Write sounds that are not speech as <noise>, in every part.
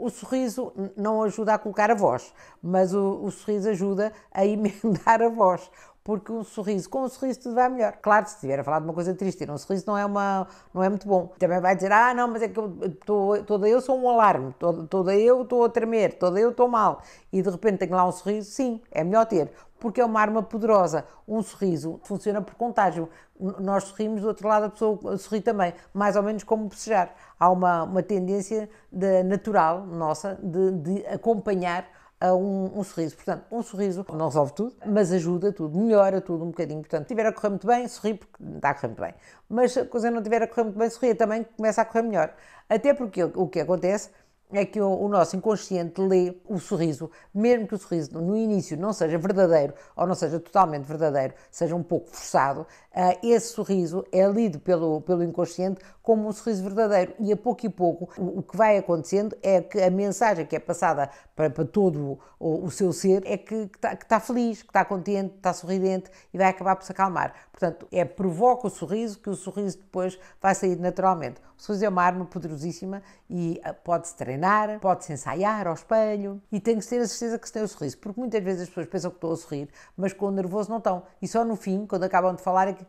O sorriso não ajuda a colocar a voz, mas o, o sorriso ajuda a <laughs> emendar a voz porque um sorriso, com um sorriso tudo vai melhor. Claro, se estiver a falar de uma coisa triste, ter um sorriso não é, uma, não é muito bom. Também vai dizer, ah, não, mas é que eu, tô, toda eu sou um alarme, toda, toda eu estou a tremer, toda eu estou mal, e de repente tenho lá um sorriso, sim, é melhor ter, porque é uma arma poderosa. Um sorriso funciona por contágio. Nós sorrimos, do outro lado a pessoa sorri também, mais ou menos como desejar. Há uma, uma tendência de, natural nossa de, de acompanhar a um, um, sorriso. Portanto, um sorriso não resolve tudo, mas ajuda tudo, melhora tudo um bocadinho. Portanto, se estiver a correr muito bem, sorri porque está a correr muito bem. Mas se a coisa não estiver a correr muito bem, sorria também, começa a correr melhor. Até porque o que acontece é que o, o, nosso inconsciente lê o sorriso, mesmo que o sorriso no início não seja verdadeiro ou não seja totalmente verdadeiro, seja um pouco forçado, uh, esse sorriso é lido pelo, pelo inconsciente como um sorriso verdadeiro. E a pouco e pouco, o que vai acontecendo é que a mensagem que é passada para, para todo o, o, seu ser é que está tá feliz, que está contente, está sorridente e vai acabar por se acalmar. Portanto, é provoca o sorriso que o sorriso depois vai sair naturalmente. O sorriso é uma arma poderosíssima e ah, pode-se treinar, pode-se ensaiar ao espelho e tem que ter a certeza que se tem o sorriso, porque muitas vezes as pessoas pensam que estão a sorrir, mas com o nervoso não estão. E só no fim, quando acabam de falar, é que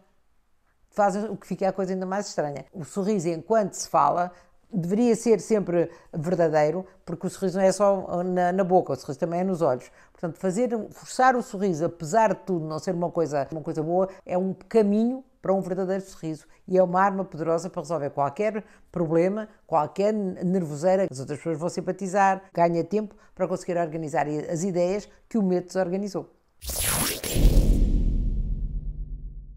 fazem o que fica a coisa ainda mais estranha. O sorriso, enquanto se fala, deveria ser sempre verdadeiro, porque o sorriso não é só na, na, boca, o sorriso também é nos olhos. Portanto, fazer, forçar o sorriso, apesar de tudo não ser uma coisa, uma coisa boa, é um caminho para um verdadeiro sorriso e é uma arma poderosa para resolver qualquer problema, qualquer nervoseira. As outras pessoas vão simpatizar, ganha tempo para conseguir organizar as ideias que o medo desorganizou.